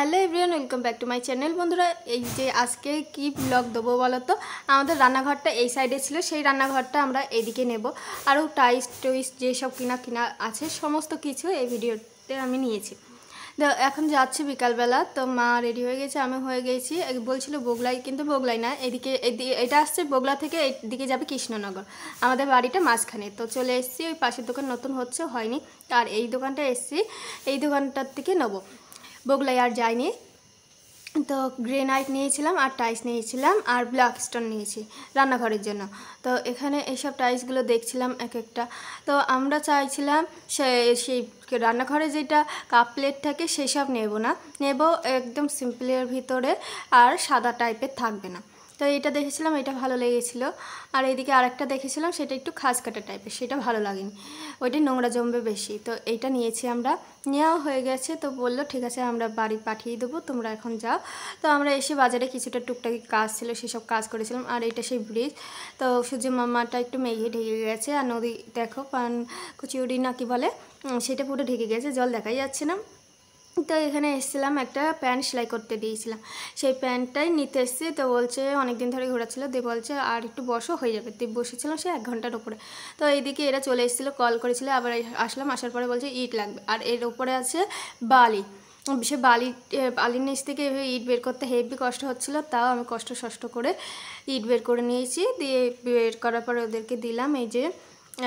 hello everyone welcome back to my channel বন্ধুরা এই যে আজকে কি ব্লগ দেবো বলো তো আমাদের রান্নাঘরটা এই সাইডে ছিল সেই রান্নাঘরটা আমরা এদিকে নেব আরও টাইস টুইস যেসব কিনা কিনা আছে সমস্ত কিছু এই ভিডিওতে আমি নিয়েছি এখন যাচ্ছি বিকালবেলা তো মা রেডি হয়ে গেছে আমি হয়ে গেছি বলছিল বগলাই কিন্তু বগলাই না এদিকে এটা আসছে বগলা থেকে এদিকে যাবে কৃষ্ণনগর আমাদের বাড়িটা মাঝখানে তো চলে এসছি ওই পাশের দোকান নতুন হচ্ছে হয়নি আর এই দোকানটা এসছি এই দোকানটার থেকে নেবো বগলাই আর যায়নি তো গ্রেনাইট নিয়েছিলাম আর টাইস নিয়েছিলাম আর ব্ল্যাক স্টোন নিয়েছি রান্নাঘরের জন্য তো এখানে এইসব টাইসগুলো দেখছিলাম এক একটা তো আমরা চাইছিলাম সে সেই রান্নাঘরে যেটা কাপ প্লেট থাকে সেই সব নেব না নেব একদম সিম্পলের ভিতরে আর সাদা টাইপের থাকবে না তো এটা দেখেছিলাম এটা ভালো লেগেছিল আর এইদিকে আরেকটা দেখেছিলাম সেটা একটু খাস কাটা টাইপের সেটা ভালো লাগেনি ওইটা নোংরা জমবে বেশি তো এইটা নিয়েছি আমরা নেওয়া হয়ে গেছে তো বললো ঠিক আছে আমরা বাড়ি পাঠিয়ে দেবো তোমরা এখন যাও তো আমরা এসে বাজারে কিছুটা টুকটাকি কাজ ছিল সেসব কাজ করেছিলাম আর এটা সেই ব্রিজ তো সূর্য মামাটা একটু মেঘে ঢেকে গেছে আর নদী দেখো পান কুচিউড়ি না কি বলে সেটা পুরো ঢেকে গেছে জল দেখাই যাচ্ছে না তো এখানে এসেছিলাম একটা প্যান্ট সেলাই করতে দিয়েছিলাম সেই প্যান্টটাই নিতে এসছে তো বলছে অনেক দিন ধরে ঘোরাচ্ছিল দিয়ে বলছে আর একটু বসো হয়ে যাবে দিয়ে বসেছিলাম সে এক ঘন্টার ওপরে তো এইদিকে এরা চলে এসেছিলো কল করেছিল আবার আসলাম আসার পরে বলছে ইট লাগবে আর এর ওপরে আছে বালি সে বালি বালির নিচ থেকে ইট বের করতে হেভি কষ্ট হচ্ছিল তাও আমি কষ্ট সষ্ট করে ইট বের করে নিয়েছি দিয়ে বের করার পরে ওদেরকে দিলাম এই যে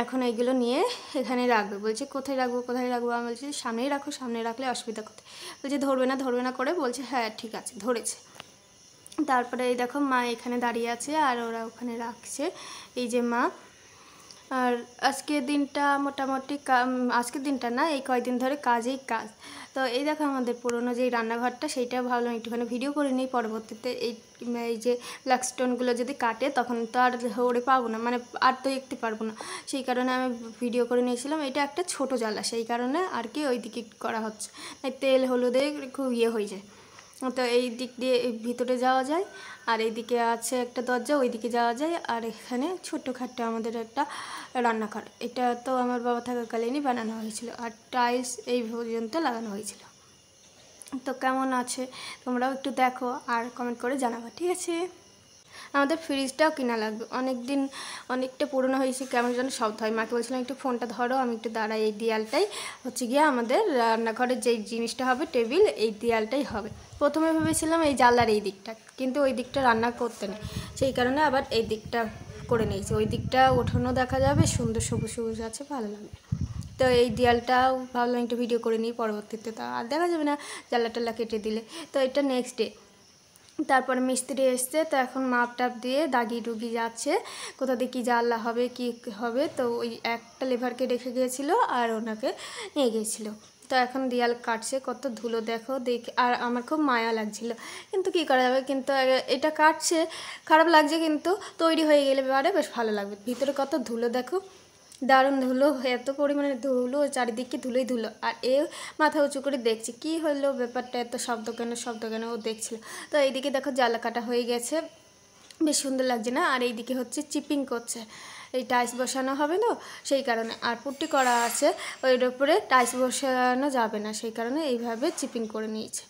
এখন এইগুলো নিয়ে এখানে রাখবে বলছে কোথায় রাখবো কোথায় রাখবো আমি বলছি সামনেই রাখো সামনে রাখলে অসুবিধা কোথায় বলছে ধরবে না ধরবে না করে বলছে হ্যাঁ ঠিক আছে ধরেছে তারপরে এই দেখো মা এখানে দাঁড়িয়ে আছে আর ওরা ওখানে রাখছে এই যে মা আর আজকে দিনটা মোটামুটি আজকের দিনটা না এই কয়েকদিন ধরে কাজেই কাজ তো এই দেখো আমাদের পুরনো যে রান্নাঘরটা সেইটা ভাবলাম একটুখানি ভিডিও করে নিই পরবর্তীতে এই এই যে ব্ল্যাকস্টোনগুলো যদি কাটে তখন তো আর ওরে পাবো না মানে আর তো দেখতে পারবো না সেই কারণে আমি ভিডিও করে নিয়েছিলাম এটা একটা ছোট জ্বালা সেই কারণে আর কি ওই দিকে করা হচ্ছে তেল হলুদে খুব ইয়ে হয়ে যায় তো এই দিক দিয়ে ভিতরে যাওয়া যায় আর এইদিকে আছে একটা দরজা ওই দিকে যাওয়া যায় আর এখানে ছোট্টখাট্টো আমাদের একটা রান্নাঘর এটা তো আমার বাবা থাকাকালীনই বানানো হয়েছিল আর টাইলস এই পর্যন্ত লাগানো হয়েছিল তো কেমন আছে তোমরাও একটু দেখো আর কমেন্ট করে জানাবো ঠিক আছে আমাদের ফ্রিজটাও কেনা লাগবে অনেক দিন অনেকটা পুরনো হয়েছে কেমন যেন শব্দ হয় মাকে বলছিলাম একটু ফোনটা ধরো আমি একটু দাঁড়াই এই দেয়ালটাই হচ্ছে গিয়ে আমাদের রান্নাঘরের যেই জিনিসটা হবে টেবিল এই দেয়ালটাই হবে প্রথমে ভেবেছিলাম এই জালার এই দিকটা কিন্তু ওই দিকটা রান্না করতে নেই সেই কারণে আবার এই দিকটা করে নিয়েছি ওই দিকটা ওঠানো দেখা যাবে সুন্দর সবুজ সবুজ আছে ভালো লাগবে তো এই দেয়ালটাও ভাবলাম একটু ভিডিও করে নিই পরবর্তীতে তা আর দেখা যাবে না জানলা টাল্লা কেটে দিলে তো এটা নেক্সট ডে তারপরে মিস্ত্রি এসছে তো এখন মাপ টাপ দিয়ে দাগি ডুগি যাচ্ছে কোথা দিয়ে কী জানলা হবে কি হবে তো ওই একটা লেভারকে রেখে গিয়েছিলো আর ওনাকে নিয়ে গিয়েছিলো তো এখন দেয়াল কাটছে কত ধুলো দেখো দেখে আর আমার খুব মায়া লাগছিল কিন্তু কি করা যাবে কিন্তু এটা কাটছে খারাপ লাগছে কিন্তু তৈরি হয়ে গেলে এবারে বেশ ভালো লাগবে ভিতরে কত ধুলো দেখো দারুণ ধুলো এত পরিমাণে ধুলো চারিদিকে ধুলোই ধুলো আর এ মাথা উঁচু করে দেখছি কি হলো ব্যাপারটা এত শব্দ কেন শব্দ কেন ও দেখছিল তো এইদিকে দেখো জ্বালা কাটা হয়ে গেছে বেশ সুন্দর লাগছে না আর এইদিকে হচ্ছে চিপিং করছে এই টাইলস বসানো হবে তো সেই কারণে আর পুট্টি করা আছে ওইর উপরে টাইলস বসানো যাবে না সেই কারণে এইভাবে চিপিং করে নিয়েছে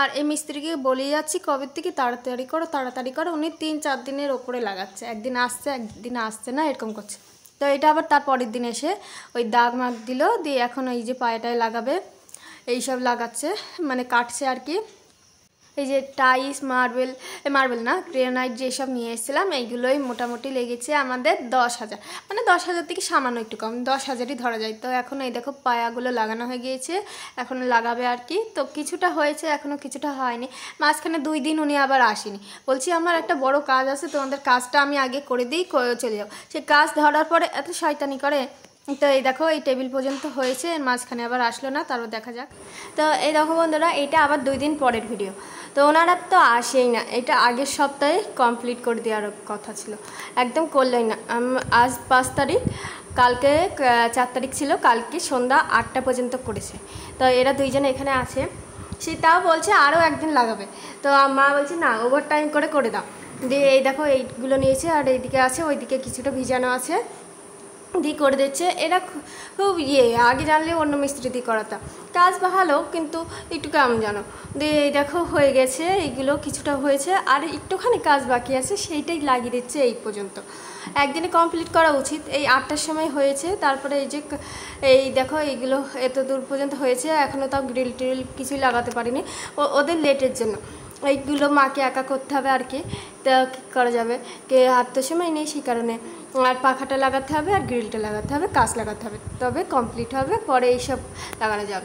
আর এই মিস্ত্রিকে বলে যাচ্ছি কবে থেকে তাড়াতাড়ি করো তাড়াতাড়ি করো উনি তিন চার দিনের ওপরে লাগাচ্ছে একদিন আসছে একদিন আসছে না এরকম করছে তো এটা আবার তার পরের দিন এসে ওই দাগ মাগ দিল দিয়ে এখন ওই যে পায়েটায় লাগাবে এইসব লাগাচ্ছে মানে কাটছে আর কি এই যে টাইস মার্বেল মার্বেল না গ্রেনাইট যেসব নিয়ে এসেছিলাম এইগুলোই মোটামুটি লেগেছে আমাদের দশ হাজার মানে দশ হাজার থেকে সামান্য একটু কম দশ হাজারই ধরা যায় তো এখন এই দেখো পায়াগুলো লাগানো হয়ে গিয়েছে এখন লাগাবে আর কি তো কিছুটা হয়েছে এখনও কিছুটা হয়নি মাঝখানে দুই দিন উনি আবার আসেনি বলছি আমার একটা বড় কাজ আছে তোমাদের কাজটা আমি আগে করে দিই চলে যাবো সে কাজ ধরার পরে এত শয়তানি করে তো এই দেখো এই টেবিল পর্যন্ত হয়েছে এর মাঝখানে আবার আসলো না তারও দেখা যাক তো এই দেখো বন্ধুরা এটা আবার দুই দিন পরের ভিডিও তো ওনারা তো আসেই না এটা আগের সপ্তাহে কমপ্লিট করে দেওয়ার কথা ছিল একদম করলই না আজ পাঁচ তারিখ কালকে চার তারিখ ছিল কালকে সন্ধ্যা আটটা পর্যন্ত করেছে তো এরা দুইজন এখানে আছে সে তাও বলছে আরও একদিন লাগাবে তো মা বলছে না ওভার টাইম করে করে দাও দিয়ে এই দেখো এইগুলো নিয়েছে আর এইদিকে আছে ওইদিকে কিছুটা ভিজানো আছে দি করে দিচ্ছে এরা খুব ইয়ে আগে জানলে অন্য মিস্ত্রি দিয়ে করাতাম কাজ ভালো কিন্তু একটু কাম জানো দিয়ে দেখো হয়ে গেছে এইগুলো কিছুটা হয়েছে আর একটুখানি কাজ বাকি আছে সেইটাই লাগিয়ে দিচ্ছে এই পর্যন্ত একদিনে কমপ্লিট করা উচিত এই আটটার সময় হয়েছে তারপরে এই যে এই দেখো এইগুলো এত দূর পর্যন্ত হয়েছে এখনও তাও গ্রিল ট্রিল কিছুই লাগাতে পারিনি ওদের লেটের জন্য এইগুলো মাকে একা করতে হবে আর কি তা কী করা যাবে কে হাত তো সময় নেই সেই কারণে আর পাখাটা লাগাতে হবে আর গ্রিলটা লাগাতে হবে কাজ লাগাতে হবে তবে কমপ্লিট হবে পরে এইসব লাগানো যাবে